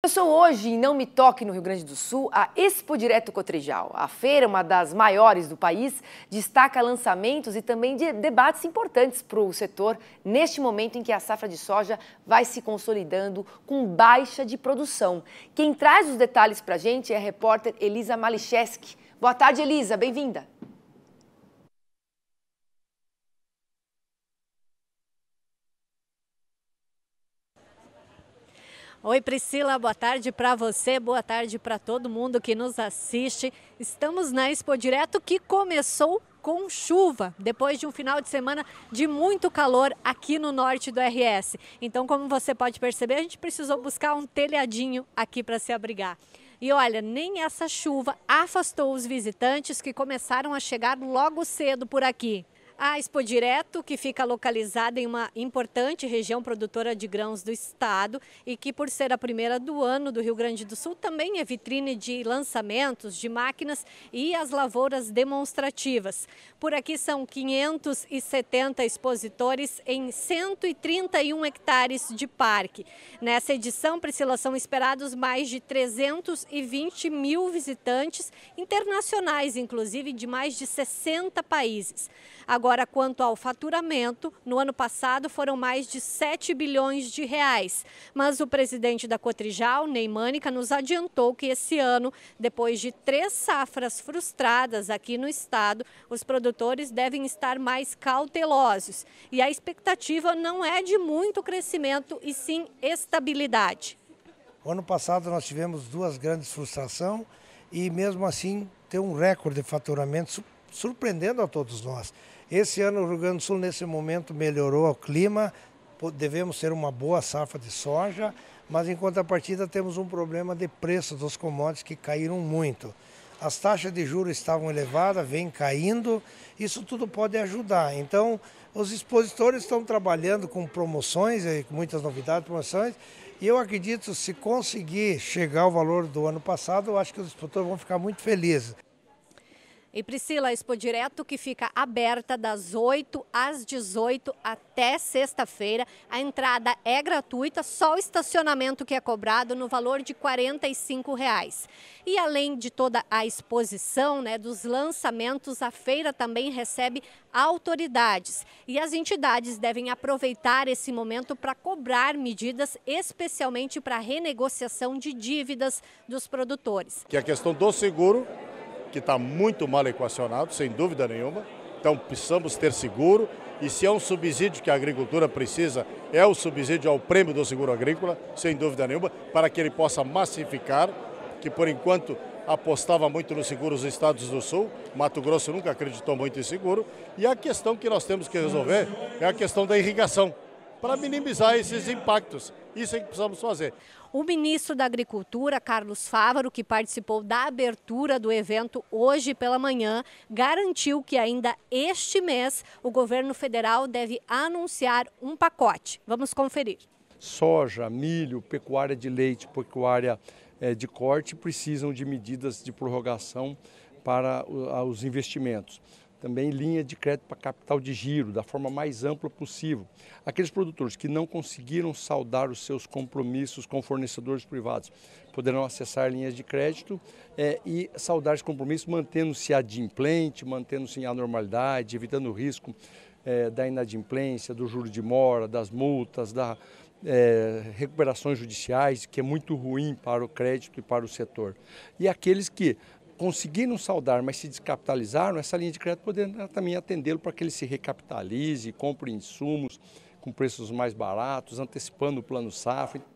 Eu sou hoje em Não Me Toque, no Rio Grande do Sul, a Expo Direto Cotrijal. A feira, uma das maiores do país, destaca lançamentos e também de debates importantes para o setor neste momento em que a safra de soja vai se consolidando com baixa de produção. Quem traz os detalhes para a gente é a repórter Elisa Malicheski. Boa tarde, Elisa. Bem-vinda. Oi, Priscila, boa tarde para você, boa tarde para todo mundo que nos assiste. Estamos na Expo Direto que começou com chuva, depois de um final de semana de muito calor aqui no norte do RS. Então, como você pode perceber, a gente precisou buscar um telhadinho aqui para se abrigar. E olha, nem essa chuva afastou os visitantes que começaram a chegar logo cedo por aqui. A Expo Direto, que fica localizada em uma importante região produtora de grãos do estado e que, por ser a primeira do ano do Rio Grande do Sul, também é vitrine de lançamentos de máquinas e as lavouras demonstrativas. Por aqui são 570 expositores em 131 hectares de parque. Nessa edição, Priscila, são esperados mais de 320 mil visitantes, internacionais, inclusive de mais de 60 países. Agora, Agora, quanto ao faturamento, no ano passado foram mais de 7 bilhões de reais. Mas o presidente da Cotrijal, Neymânica, nos adiantou que esse ano, depois de três safras frustradas aqui no estado, os produtores devem estar mais cautelosos. E a expectativa não é de muito crescimento e sim estabilidade. O ano passado nós tivemos duas grandes frustrações e mesmo assim ter um recorde de faturamento surpreendendo a todos nós. Esse ano, o Rio Grande do Sul, nesse momento, melhorou o clima, devemos ter uma boa safra de soja, mas em contrapartida temos um problema de preço dos commodities que caíram muito. As taxas de juros estavam elevadas, vem caindo, isso tudo pode ajudar. Então, os expositores estão trabalhando com promoções, com muitas novidades, promoções, e eu acredito se conseguir chegar ao valor do ano passado, eu acho que os expositores vão ficar muito felizes. E Priscila, a Expo Direto que fica aberta das 8 às 18 até sexta-feira. A entrada é gratuita, só o estacionamento que é cobrado no valor de R$ 45. Reais. E além de toda a exposição, né, dos lançamentos, a feira também recebe autoridades. E as entidades devem aproveitar esse momento para cobrar medidas especialmente para a renegociação de dívidas dos produtores. Que é a questão do seguro que está muito mal equacionado, sem dúvida nenhuma. Então precisamos ter seguro. E se é um subsídio que a agricultura precisa, é o subsídio ao prêmio do seguro agrícola, sem dúvida nenhuma, para que ele possa massificar, que por enquanto apostava muito no seguro os estados do sul, Mato Grosso nunca acreditou muito em seguro, e a questão que nós temos que resolver é a questão da irrigação para minimizar esses impactos. Isso é que precisamos fazer. O ministro da Agricultura, Carlos Fávaro, que participou da abertura do evento hoje pela manhã, garantiu que ainda este mês o governo federal deve anunciar um pacote. Vamos conferir. Soja, milho, pecuária de leite, pecuária eh, de corte precisam de medidas de prorrogação para os investimentos também linha de crédito para capital de giro, da forma mais ampla possível. Aqueles produtores que não conseguiram saldar os seus compromissos com fornecedores privados poderão acessar linhas de crédito é, e saldar esse compromisso, mantendo-se adimplente, mantendo-se em anormalidade evitando o risco é, da inadimplência, do juro de mora, das multas, da, é, recuperações judiciais, que é muito ruim para o crédito e para o setor. E aqueles que conseguiram saldar, mas se descapitalizaram, essa linha de crédito poderá também atendê-lo para que ele se recapitalize, compre insumos com preços mais baratos, antecipando o plano safra.